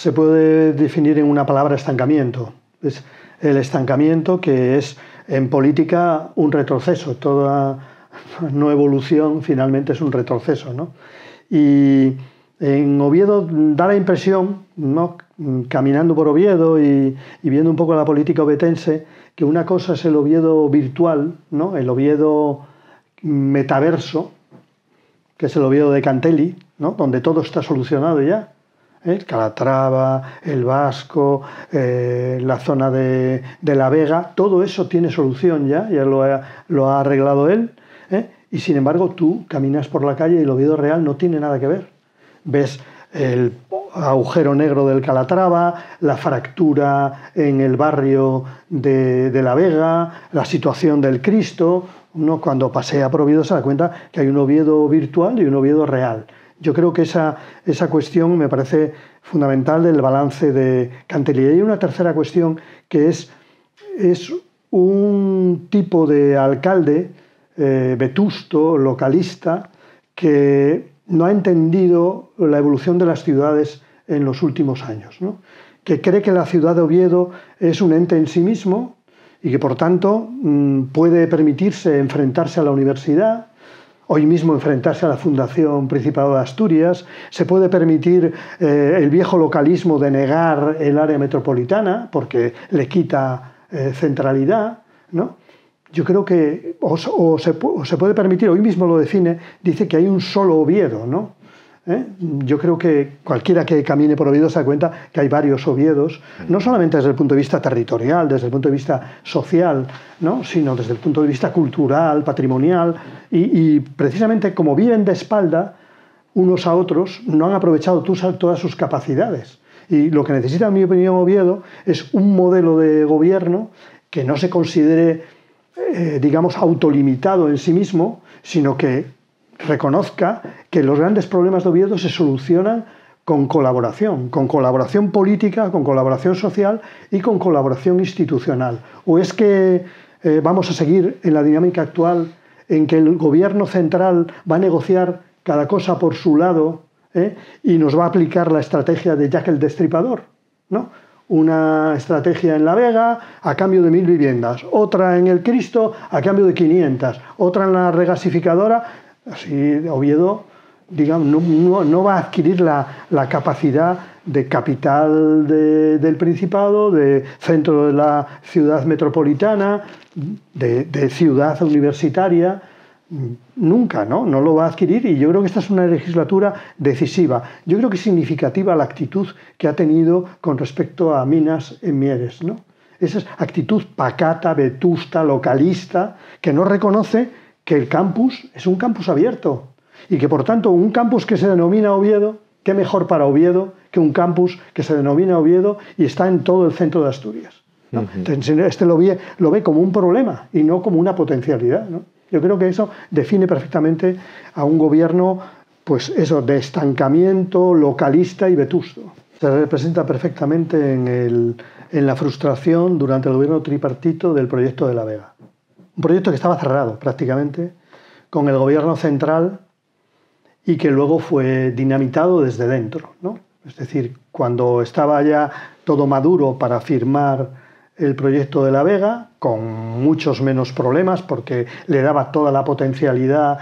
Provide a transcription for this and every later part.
se puede definir en una palabra estancamiento. Es el estancamiento que es en política un retroceso, toda no evolución finalmente es un retroceso. ¿no? Y en Oviedo da la impresión, ¿no? caminando por Oviedo y, viendo un poco la política obetense, que una cosa es el Oviedo virtual, ¿no? el Oviedo metaverso, que es el Oviedo de Cantelli, ¿no? donde todo está solucionado ya, el ¿eh? Calatrava, el Vasco, eh, la zona de, La Vega, todo eso tiene solución ya, ya lo ha, arreglado él, ¿eh? y sin embargo tú caminas por la calle y el Oviedo Real no tiene nada que ver. Ves el agujero negro del Calatrava, la fractura en el barrio de, La Vega, la situación del Cristo, uno cuando pasea por Oviedo se da cuenta que hay un Oviedo virtual y un Oviedo real. Yo creo que esa, cuestión me parece fundamental del balance de Cantelli. Y una tercera cuestión que es, un tipo de alcalde eh, vetusto, localista, que no ha entendido la evolución de las ciudades en los últimos años, que cree que la ciudad de Oviedo es un ente en sí mismo y que por tanto mm, puede permitirse enfrentarse a la universidad, hoy mismo enfrentarse a la Fundación Principado de Asturias, se puede permitir eh, el viejo localismo de negar el área metropolitana porque le quita eh, centralidad, ¿no? Yo creo que o, se, se puede permitir, hoy mismo lo define, dice que hay un solo Oviedo, ¿no? ¿eh? Yo creo que cualquiera que camine por Oviedo se da cuenta que hay varios Oviedos, no solamente desde el punto de vista territorial, desde el punto de vista social, ¿no? sino desde el punto de vista cultural, patrimonial, y, precisamente como viven de espalda unos a otros, no han aprovechado todas sus capacidades. Y lo que necesita, en mi opinión, Oviedo es un modelo de gobierno que no se considere, eh, digamos, autolimitado en sí mismo, sino que reconozca que los grandes problemas de Oviedo se solucionan con colaboración, con colaboración política, con colaboración social y con colaboración institucional. ¿O es que eh, vamos a seguir en la dinámica actual en que el gobierno central va a negociar cada cosa por su lado eh, y nos va a aplicar la estrategia de Jack el Destripador? ¿no? Una estrategia en La Vega a cambio de mil viviendas, otra en el Cristo a cambio de 500, otra en la regasificadora Así Oviedo digamos, no, va a adquirir la, capacidad de capital del Principado, de centro de la ciudad metropolitana, de, ciudad universitaria, nunca, ¿no? No lo va a adquirir y yo creo que esta es una legislatura decisiva. Yo creo que es significativa la actitud que ha tenido con respecto a Minas en Mieres, ¿no? Esa actitud pacata, vetusta, localista, que no reconoce que el campus es un campus abierto y que por tanto un campus que se denomina Oviedo, qué mejor para Oviedo que un campus que se denomina Oviedo y está en todo el centro de Asturias. este lo ve, como un problema y no como una potencialidad. Yo creo que eso define perfectamente a un gobierno, pues eso, de estancamiento, localista y vetusto. Se representa perfectamente en la frustración durante el gobierno tripartito del proyecto de La Vega un proyecto que estaba cerrado prácticamente con el gobierno central y que luego fue dinamitado desde dentro. ¿no? Es decir, cuando estaba ya todo maduro para firmar el proyecto de La Vega, con muchos menos problemas porque le daba toda la potencialidad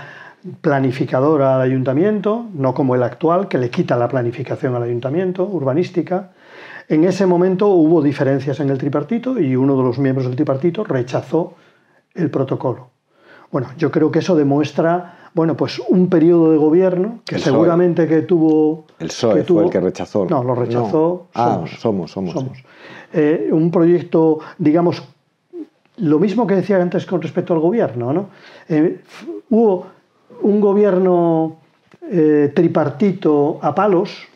planificadora al ayuntamiento, no como el actual, que le quita la planificación al ayuntamiento urbanística. En ese momento hubo diferencias en el tripartito y uno de los miembros del tripartito rechazó el protocolo. Bueno, yo creo que eso demuestra, bueno, pues un periodo de gobierno que seguramente que tuvo... El PSOE que fue el que rechazó. No, lo rechazó. Ah, somos, somos. somos. Eh, un proyecto, digamos, lo mismo que decía antes con respecto al gobierno, ¿no? Eh, hubo un gobierno eh, tripartito a palos,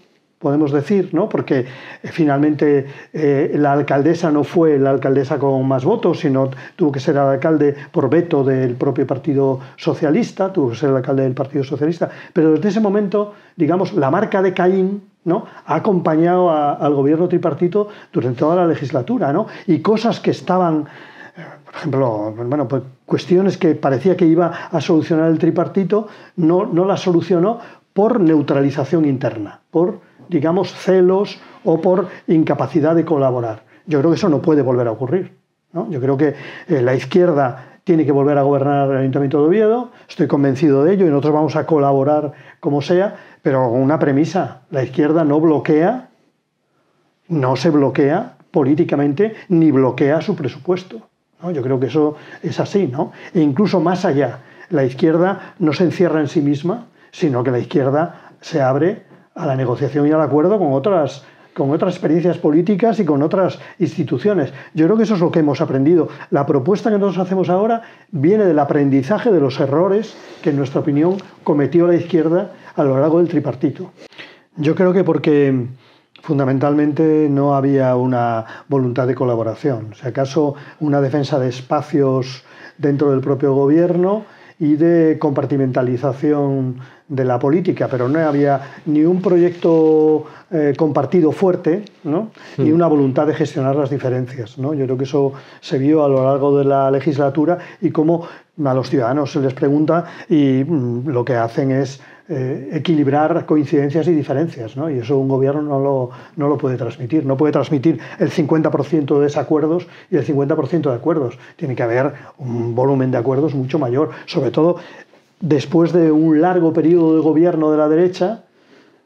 podemos decir, ¿no? porque eh, finalmente eh, la alcaldesa no fue la alcaldesa con más votos, sino tuvo que ser alcalde por veto del propio Partido Socialista, tuvo que ser el alcalde del Partido Socialista. Pero desde ese momento, digamos, la marca de Caín ¿no? ha acompañado al gobierno tripartito durante toda la legislatura, ¿no? y cosas que estaban eh, por ejemplo, bueno, pues cuestiones que parecía que iba a solucionar el tripartito, no, no las solucionó por neutralización interna, por, digamos, celos o por incapacidad de colaborar. Yo creo que eso no puede volver a ocurrir. Yo creo que eh, la izquierda tiene que volver a gobernar el Ayuntamiento de Oviedo, estoy convencido de ello y nosotros vamos a colaborar como sea, pero con una premisa, la izquierda no bloquea, no se bloquea políticamente ni bloquea su presupuesto. Yo creo que eso es así, ¿no? E incluso más allá, la izquierda no se encierra en sí misma, sino que la izquierda se abre a la negociación y al acuerdo con otras con otras experiencias políticas y con otras instituciones. Yo creo que eso es lo que hemos aprendido. La propuesta que nosotros hacemos ahora viene del aprendizaje de los errores que, en nuestra opinión, cometió la izquierda a lo largo del tripartito. Yo creo que porque fundamentalmente no había una voluntad de colaboración, si acaso una defensa de espacios dentro del propio gobierno y de compartimentalización de la política, pero no había ni un proyecto eh, compartido fuerte, ¿no? ni hmm. una voluntad de gestionar las diferencias. ¿no? Yo creo que eso se vio a lo largo de la legislatura y cómo a los ciudadanos se les pregunta y mm, lo que hacen es eh, equilibrar coincidencias y diferencias. Y eso un gobierno no lo, no lo puede transmitir. No puede transmitir el 50% de desacuerdos y el 50% de acuerdos. Tiene que haber un volumen de acuerdos mucho mayor. Sobre todo después de un largo periodo de gobierno de la derecha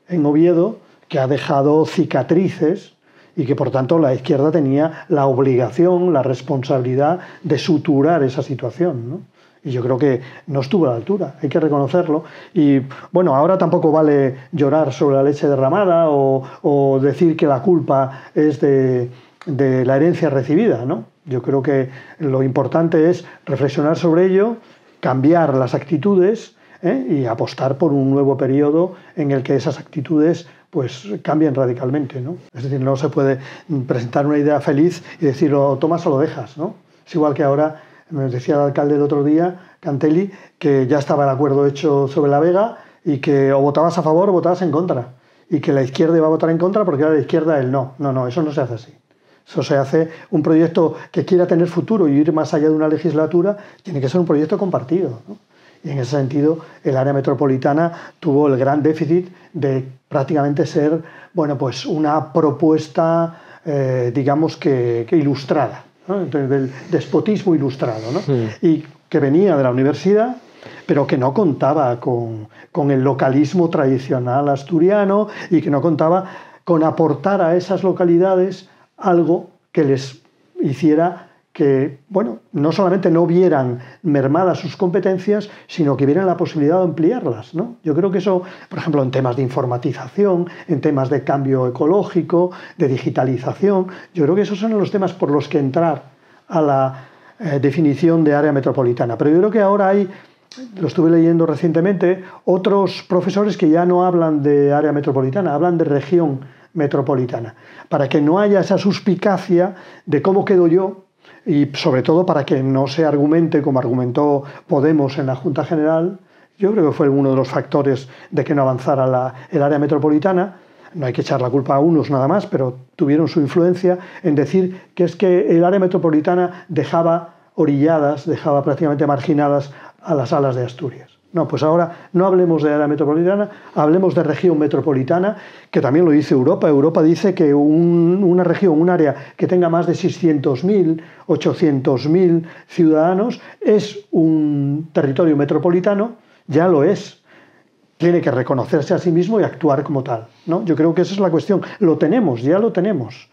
en Oviedo, que ha dejado cicatrices y que por tanto la izquierda tenía la obligación, la responsabilidad de suturar esa situación. Y yo creo que no estuvo a la altura, hay que reconocerlo. Y bueno, ahora tampoco vale llorar sobre la leche derramada o, decir que la culpa es de, de la herencia recibida, ¿no? Yo creo que lo importante es reflexionar sobre ello, cambiar las actitudes ¿eh? y apostar por un nuevo periodo en el que esas actitudes pues cambien radicalmente. Es decir, no se puede presentar una idea feliz y decir oh, tomas o lo dejas. ¿no? Es igual que ahora, me decía el alcalde de otro día, Cantelli, que ya estaba el acuerdo hecho sobre la Vega y que o votabas a favor o votabas en contra. Y que la izquierda iba a votar en contra porque era la izquierda el no. No, no, eso no se hace así. Eso se hace un proyecto que quiera tener futuro y ir más allá de una legislatura, tiene que ser un proyecto compartido. Y en ese sentido, el área metropolitana tuvo el gran déficit de prácticamente ser, bueno, pues una propuesta, eh, digamos que, ilustrada, del despotismo ilustrado, Y que venía de la universidad, pero que no contaba con, con el localismo tradicional asturiano y que no contaba con aportar a esas localidades algo que les hiciera que, bueno, no solamente no vieran mermadas sus competencias, sino que vieran la posibilidad de ampliarlas, ¿no? Yo creo que eso, por ejemplo, en temas de informatización, en temas de cambio ecológico, de digitalización, yo creo que esos son los temas por los que entrar a la eh, definición de área metropolitana. Pero yo creo que ahora hay, lo estuve leyendo recientemente, otros profesores que ya no hablan de área metropolitana, hablan de región metropolitana, para que no haya esa suspicacia de cómo quedo yo y sobre todo para que no se argumente como argumentó Podemos en la Junta General. Yo creo que fue uno de los factores de que no avanzara el área metropolitana. No hay que echar la culpa a unos nada más, pero tuvieron su influencia en decir que es que el área metropolitana dejaba orilladas, dejaba prácticamente marginadas a las alas de Asturias. No, pues ahora no hablemos de área metropolitana, hablemos de región metropolitana, que también lo dice Europa. Europa dice que una región, un área que tenga más de 600.000, 800.000 ciudadanos es un territorio metropolitano, ya lo es. Tiene que reconocerse a sí mismo y actuar como tal. ¿no? Yo creo que esa es la cuestión. Lo tenemos, ya lo tenemos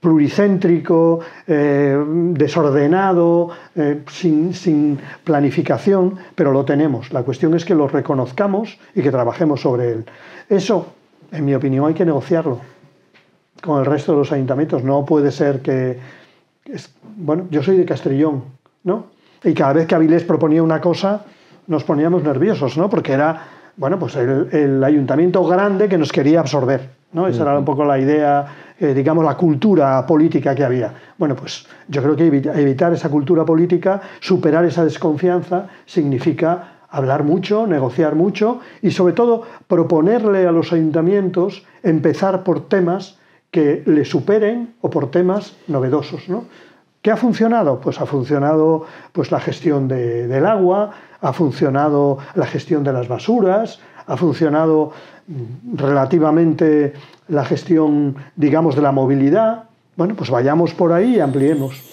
pluricéntrico, eh, desordenado, eh, sin, sin, planificación, pero lo tenemos. La cuestión es que lo reconozcamos y que trabajemos sobre él. Eso, en mi opinión, hay que negociarlo con el resto de los ayuntamientos. No puede ser que... bueno, yo soy de Castrillón, ¿no? Y cada vez que Avilés proponía una cosa, nos poníamos nerviosos, ¿no? Porque era bueno, pues el, ayuntamiento grande que nos quería absorber. ¿no? Esa era un poco la idea, eh, digamos, la cultura política que había. Bueno, pues yo creo que evitar esa cultura política, superar esa desconfianza, significa hablar mucho, negociar mucho y sobre todo proponerle a los ayuntamientos empezar por temas que le superen o por temas novedosos. ¿no? ¿Qué ha funcionado? Pues ha funcionado pues, la gestión del agua, ha funcionado la gestión de las basuras, ha funcionado mm, relativamente la gestión, digamos, de la movilidad. Bueno, pues vayamos por ahí y ampliemos.